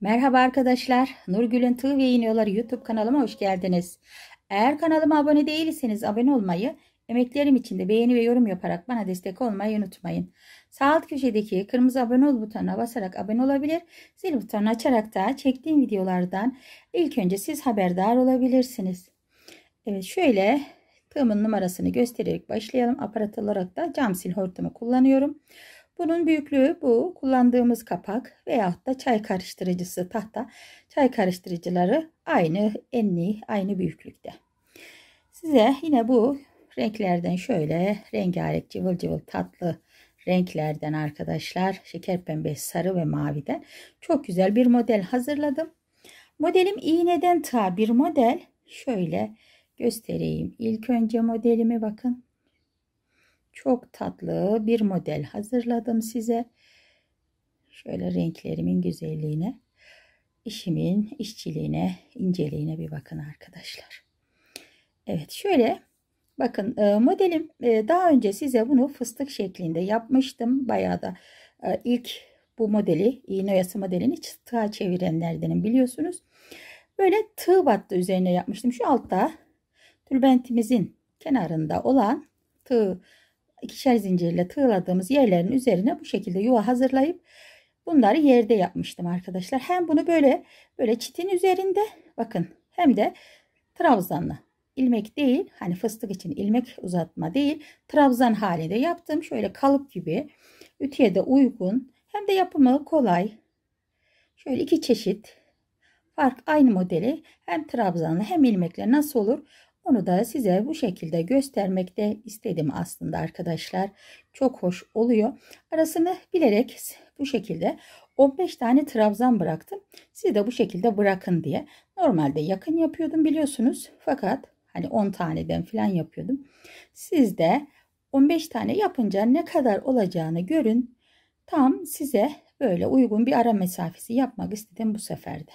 Merhaba arkadaşlar. Nurgül'ün Tığ ve İğneoları YouTube kanalıma hoş geldiniz. Eğer kanalıma abone değilseniz abone olmayı, emeklerim için de beğeni ve yorum yaparak bana destek olmayı unutmayın. Sağ alt köşedeki kırmızı abone ol butonuna basarak abone olabilir, zil butonunu açarak da çektiğim videolardan ilk önce siz haberdar olabilirsiniz. Evet şöyle tığımın numarasını göstererek başlayalım. Aparat olarak da cam sil hortumu kullanıyorum. Bunun büyüklüğü bu kullandığımız kapak veyahut da çay karıştırıcısı tahta çay karıştırıcıları aynı enli aynı büyüklükte. Size yine bu renklerden şöyle rengarenk cıvıl cıvıl tatlı renklerden arkadaşlar şeker pembe sarı ve maviden çok güzel bir model hazırladım. Modelim iğneden ta bir model şöyle göstereyim. İlk önce modelimi bakın çok tatlı bir model hazırladım size. Şöyle renklerimin güzelliğine, işimin işçiliğine, inceliğine bir bakın arkadaşlar. Evet şöyle bakın e, modelim e, daha önce size bunu fıstık şeklinde yapmıştım. Bayağı da e, ilk bu modeli iğne oyası modelini çıtığa çevirenlerdenim biliyorsunuz. Böyle tığ battı üzerine yapmıştım. Şu altta tülbentimizin kenarında olan tığ ikişer zincirle tığladığımız yerlerin üzerine bu şekilde yuva hazırlayıp bunları yerde yapmıştım arkadaşlar. Hem bunu böyle böyle çitin üzerinde bakın hem de trabzanla ilmek değil hani fıstık için ilmek uzatma değil trabzan halinde yaptım. Şöyle kalıp gibi ütüye de uygun hem de yapımı kolay. Şöyle iki çeşit fark aynı modeli hem trabzanlı hem ilmekle nasıl olur onu da size bu şekilde göstermek de istedim aslında arkadaşlar. Çok hoş oluyor. Arasını bilerek bu şekilde 15 tane trabzan bıraktım. Siz de bu şekilde bırakın diye. Normalde yakın yapıyordum biliyorsunuz. Fakat hani 10 taneden falan yapıyordum. Siz de 15 tane yapınca ne kadar olacağını görün. Tam size böyle uygun bir ara mesafesi yapmak istedim bu seferde.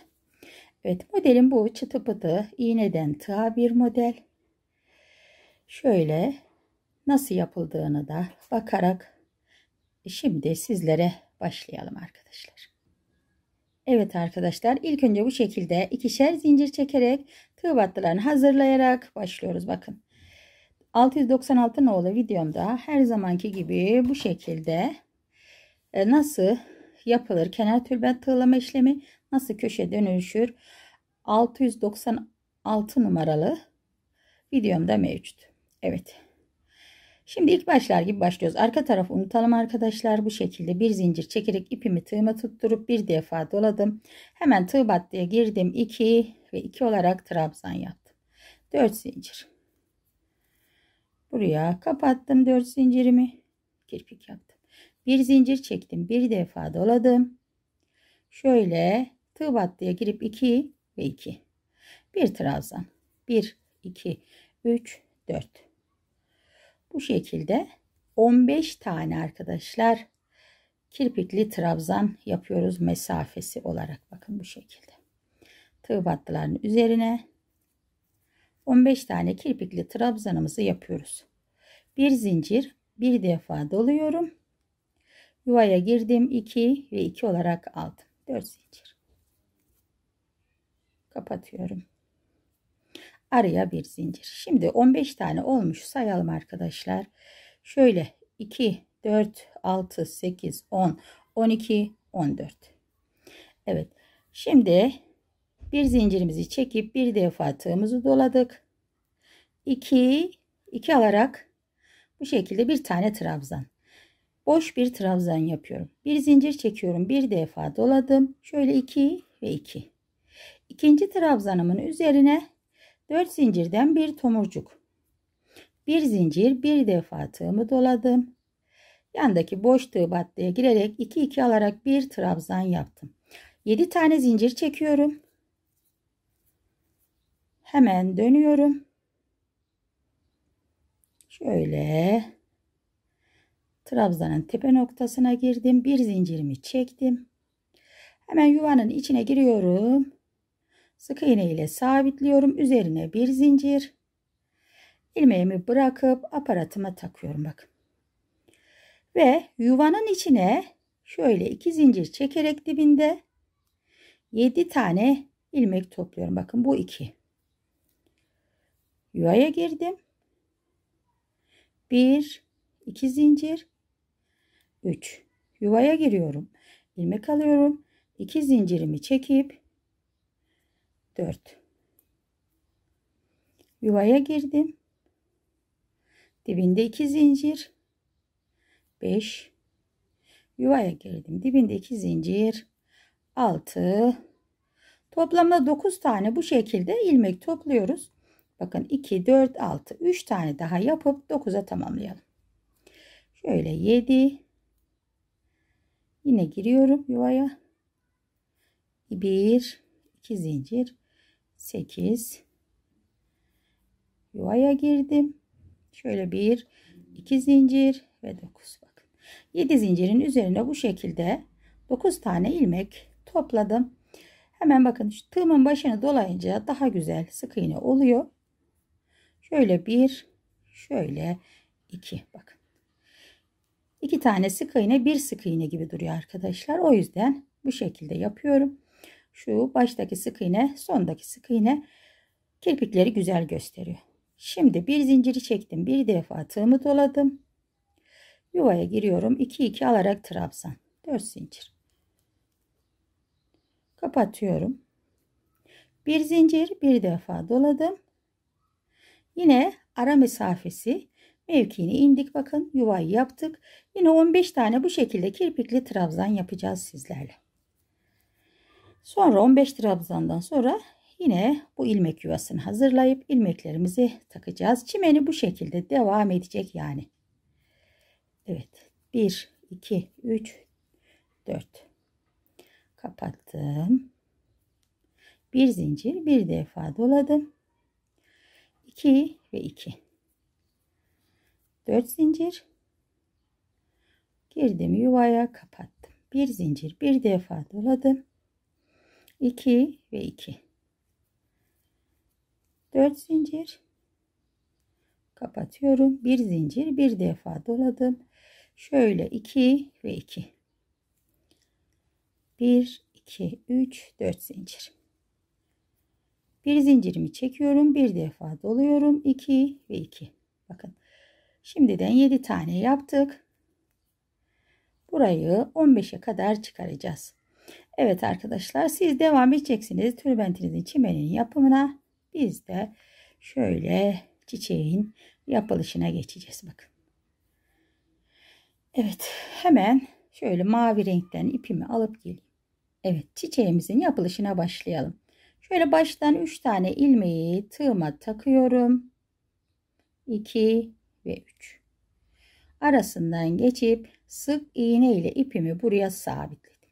Evet modelin bu çıtı pıtı iğneden tığa bir model. Şöyle nasıl yapıldığını da bakarak şimdi sizlere başlayalım arkadaşlar. Evet arkadaşlar ilk önce bu şekilde ikişer zincir çekerek tığ battılarını hazırlayarak başlıyoruz bakın. 696 nolu videomda her zamanki gibi bu şekilde e, nasıl yapılır. Kenar tülbent tığlama işlemi nasıl köşe dönüşür? 696 numaralı videomda mevcut. Evet. Şimdi ilk başlar gibi başlıyoruz. Arka tarafı unutalım arkadaşlar. Bu şekilde bir zincir çekerek ipimi tığıma tutturup bir defa doladım. Hemen tığ battıya girdim. 2 ve 2 olarak trabzan yaptım. 4 zincir. Buraya kapattım 4 zincirimi. Kirpik yaptım. Bir zincir çektim. Bir defa doladım. Şöyle tığ battıya girip 2 ve 2. Bir trabzan. 1, 2, 3, 4. Bu şekilde 15 tane arkadaşlar kirpikli trabzan yapıyoruz mesafesi olarak. Bakın bu şekilde. Tığ battıların üzerine 15 tane kirpikli trabzanımızı yapıyoruz. Bir zincir bir defa doluyorum. Yuvaya girdim 2 ve 2 olarak aldım. 4 zincir. Kapatıyorum. Araya bir zincir. Şimdi 15 tane olmuş sayalım arkadaşlar. Şöyle 2, 4, 6, 8, 10, 12, 14. Evet. Şimdi bir zincirimizi çekip bir defa tığımızı doladık. 2 2 alarak bu şekilde bir tane trabzan boş bir trabzan yapıyorum. Bir zincir çekiyorum. Bir defa doladım. Şöyle 2 ve 2. İkinci trabzanımın üzerine 4 zincirden bir tomurcuk. Bir zincir bir defa tığımı doladım. Yandaki boş tığ battıya girerek 2 2 alarak bir trabzan yaptım. 7 tane zincir çekiyorum. Hemen dönüyorum. Şöyle Trabzanın tepe noktasına girdim. Bir zincirimi çektim. Hemen yuvanın içine giriyorum. Sık iğne ile sabitliyorum. Üzerine bir zincir. İlmeğimi bırakıp aparatıma takıyorum. Bakın. Ve yuvanın içine şöyle iki zincir çekerek dibinde 7 tane ilmek topluyorum. Bakın bu iki. Yuvaya girdim. 1 2 zincir 3 yuvaya giriyorum ilmek alıyorum 2 zincirimi çekip 4 yuvaya girdim dibinde 2 zincir 5 yuvaya girdim dibinde 2 zincir 6 toplamda 9 tane bu şekilde ilmek topluyoruz bakın 2 4 6 3 tane daha yapıp 9'a tamamlayalım şöyle 7 Yine giriyorum yuvaya. 1 2 zincir 8 yuvaya girdim. Şöyle 1 2 zincir ve 9 bakın. 7 zincirin üzerine bu şekilde 9 tane ilmek topladım. Hemen bakın şu tığımın başını dolayınca daha güzel sık iğne oluyor. Şöyle 1 şöyle 2 bakın. İki tane sık iğne bir sık iğne gibi duruyor arkadaşlar. O yüzden bu şekilde yapıyorum. Şu baştaki sık iğne sondaki sık iğne kirpikleri güzel gösteriyor. Şimdi bir zinciri çektim. Bir defa tığımı doladım. Yuvaya giriyorum. 2 2 alarak trabzan. 4 zincir. Kapatıyorum. Bir zincir bir defa doladım. Yine ara mesafesi mevkiine indik. Bakın yuvayı yaptık. Yine 15 tane bu şekilde kirpikli trabzan yapacağız sizlerle. Sonra 15 trabzandan sonra yine bu ilmek yuvasını hazırlayıp ilmeklerimizi takacağız. Çimeni bu şekilde devam edecek yani. Evet. 1, 2, 3, 4. Kapattım. Bir zincir bir defa doladım. 2 ve 2. 4 zincir girdim yuvaya kapattım. Bir zincir bir defa doladım. 2 ve 2. 4 zincir kapatıyorum. Bir zincir bir defa doladım. Şöyle 2 ve 2. 1 2 3 4 zincir. Bir zincirimi çekiyorum. Bir defa doluyorum. 2 ve 2. Bakın Şimdiden 7 tane yaptık. Burayı 15'e kadar çıkaracağız. Evet arkadaşlar siz devam edeceksiniz tülbentinizin çimenin yapımına. Biz de şöyle çiçeğin yapılışına geçeceğiz bakın. Evet hemen şöyle mavi renkten ipimi alıp geleyim. Evet çiçeğimizin yapılışına başlayalım. Şöyle baştan 3 tane ilmeği tığıma takıyorum. 2 ve 3. Arasından geçip sık iğne ile ipimi buraya sabitledim.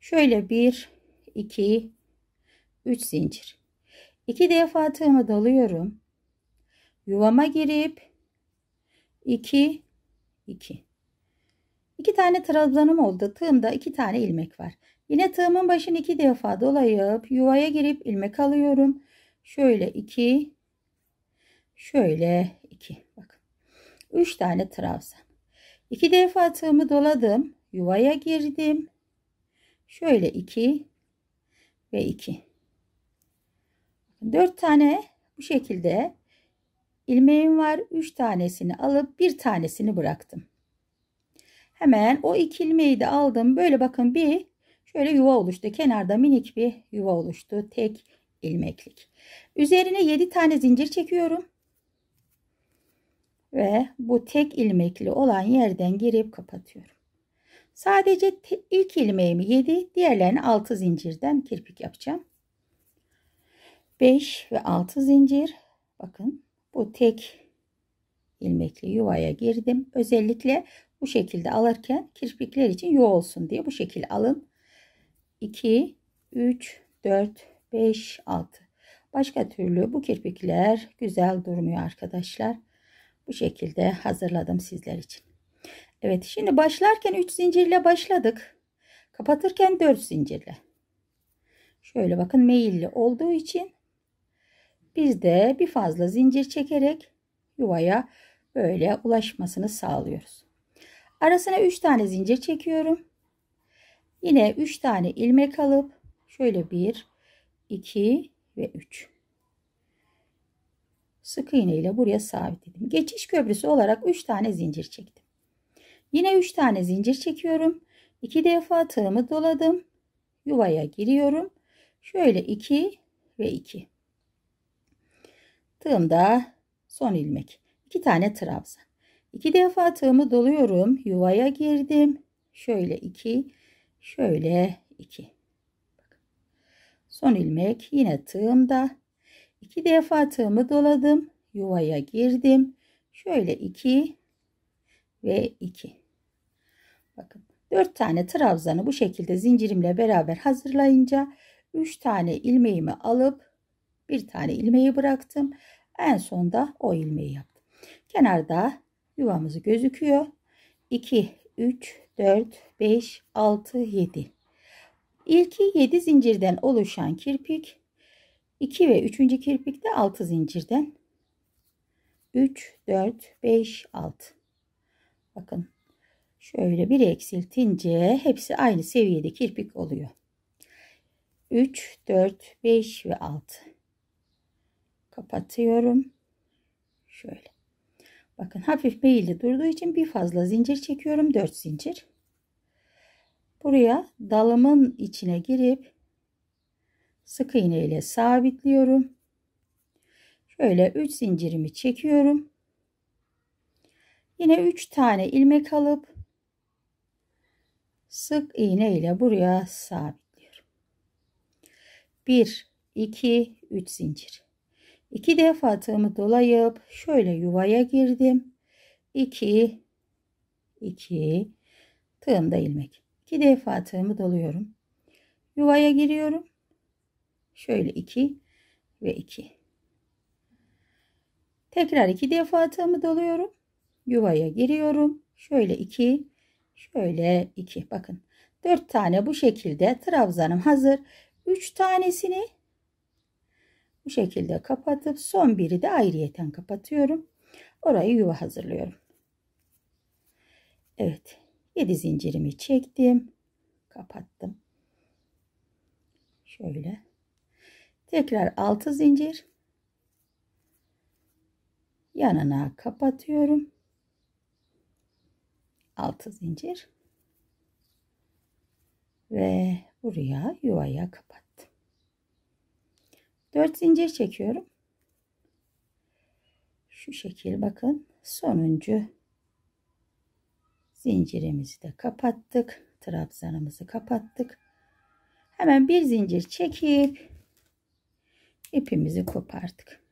Şöyle 1, 2, 3 zincir. 2 defa tığımı dalıyorum. Yuvama girip 2, 2. 2 tane trabzanım oldu. Tığımda 2 tane ilmek var. Yine tığımın başını 2 defa dolayıp yuvaya girip ilmek alıyorum. Şöyle 2, şöyle 3 tane trabzan. 2 defa tığımı doladım. Yuvaya girdim. Şöyle 2 ve 2. 4 tane bu şekilde ilmeğim var. 3 tanesini alıp bir tanesini bıraktım. Hemen o iki ilmeği de aldım. Böyle bakın bir şöyle yuva oluştu. Kenarda minik bir yuva oluştu. Tek ilmeklik. Üzerine 7 tane zincir çekiyorum ve bu tek ilmekli olan yerden girip kapatıyorum. Sadece ilk ilmeğimi 7, diğerlerini 6 zincirden kirpik yapacağım. 5 ve 6 zincir. Bakın bu tek ilmekli yuvaya girdim. Özellikle bu şekilde alırken kirpikler için yuva olsun diye bu şekilde alın. 2, 3, 4, 5, 6. Başka türlü bu kirpikler güzel durmuyor arkadaşlar bu şekilde hazırladım sizler için. Evet şimdi başlarken 3 zincirle başladık. Kapatırken 4 zincirle. Şöyle bakın meyilli olduğu için biz de bir fazla zincir çekerek yuvaya böyle ulaşmasını sağlıyoruz. Arasına 3 tane zincir çekiyorum. Yine 3 tane ilmek alıp şöyle 1, 2 ve 3 sık iğne ile buraya sabitledim. Geçiş köprüsü olarak 3 tane zincir çektim. Yine 3 tane zincir çekiyorum. 2 defa tığımı doladım. Yuvaya giriyorum. Şöyle 2 ve 2. Tığımda son ilmek. 2 tane trabzan. 2 defa tığımı doluyorum. Yuvaya girdim. Şöyle 2, şöyle 2. Son ilmek yine tığımda İki defa tığımı doladım. Yuvaya girdim. Şöyle iki ve iki. Bakın dört tane trabzanı bu şekilde zincirimle beraber hazırlayınca üç tane ilmeğimi alıp bir tane ilmeği bıraktım. En sonda o ilmeği yaptım. Kenarda yuvamızı gözüküyor. 2, 3, 4, 5, 6, 7. İlki 7 zincirden oluşan kirpik 2 ve 3. kirpikte 6 zincirden 3 4 5 6 bakın şöyle bir eksiltince hepsi aynı seviyede kirpik oluyor 3 4 5 ve 6 kapatıyorum şöyle bakın hafif meyilli durduğu için bir fazla zincir çekiyorum 4 zincir buraya dalımın içine girip sık iğne ile sabitliyorum. Şöyle 3 zincirimi çekiyorum. Yine 3 tane ilmek alıp sık iğne ile buraya sabitliyorum. 1 2 3 zincir. 2 defa tığımı dolayıp şöyle yuvaya girdim. 2 2 tığımda ilmek. 2 defa tığımı doluyorum. Yuvaya giriyorum. Şöyle 2 ve 2. Tekrar 2 defa tığımı doluyorum. Yuvaya giriyorum. Şöyle 2, şöyle 2. Bakın 4 tane bu şekilde trabzanım hazır. 3 tanesini bu şekilde kapatıp son biri de ayrıyeten kapatıyorum. Orayı yuva hazırlıyorum. Evet. 7 zincirimi çektim. Kapattım. Şöyle tekrar 6 zincir yanına kapatıyorum 6 zincir ve buraya yuvaya kapattım 4 zincir çekiyorum şu şekil bakın sonuncu zincirimizi de kapattık trabzanımızı kapattık hemen bir zincir çekip ipimizi kopardık.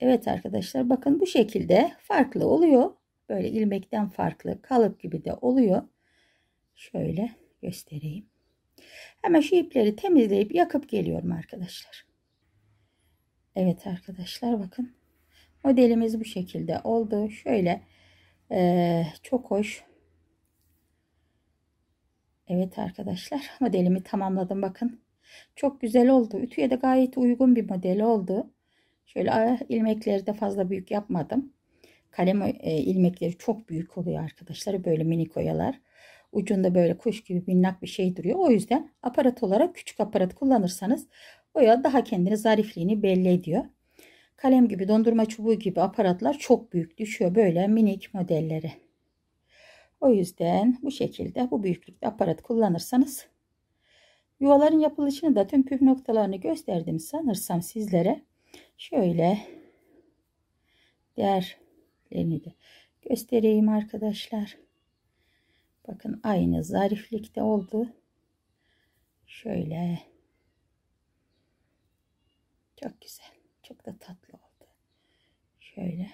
Evet arkadaşlar bakın bu şekilde farklı oluyor. Böyle ilmekten farklı kalıp gibi de oluyor. Şöyle göstereyim. Hemen şu ipleri temizleyip yakıp geliyorum arkadaşlar. Evet arkadaşlar bakın. Modelimiz bu şekilde oldu. Şöyle e, çok hoş. Evet arkadaşlar modelimi tamamladım bakın. Çok güzel oldu. Ütüye de gayet uygun bir model oldu. Şöyle ah, ilmekleri de fazla büyük yapmadım. Kalem e, ilmekleri çok büyük oluyor arkadaşlar. Böyle mini koyalar. Ucunda böyle kuş gibi minnak bir şey duruyor. O yüzden aparat olarak küçük aparat kullanırsanız oya daha kendini zarifliğini belli ediyor. Kalem gibi dondurma çubuğu gibi aparatlar çok büyük düşüyor böyle minik modelleri. O yüzden bu şekilde bu büyüklükte aparat kullanırsanız Yuvaların yapılışını da tüm püf noktalarını gösterdim sanırsam sizlere. Şöyle diğerlerini de göstereyim arkadaşlar. Bakın aynı zariflikte oldu. Şöyle. Çok güzel. Çok da tatlı oldu. Şöyle.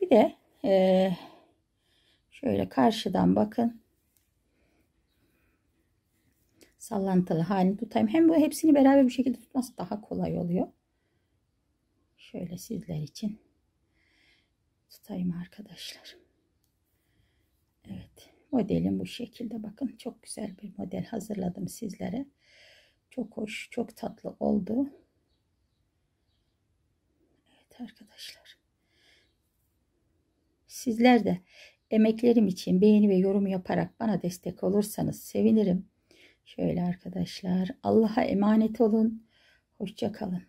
Bir de Şöyle karşıdan bakın. Sallantılı halini tutayım. Hem bu hepsini beraber bir şekilde tutması daha kolay oluyor. Şöyle sizler için tutayım arkadaşlar. Evet. Modelim bu şekilde. Bakın çok güzel bir model hazırladım sizlere. Çok hoş, çok tatlı oldu. Evet arkadaşlar. Sizler de Emeklerim için beğeni ve yorum yaparak bana destek olursanız sevinirim. Şöyle arkadaşlar Allah'a emanet olun. Hoşça kalın.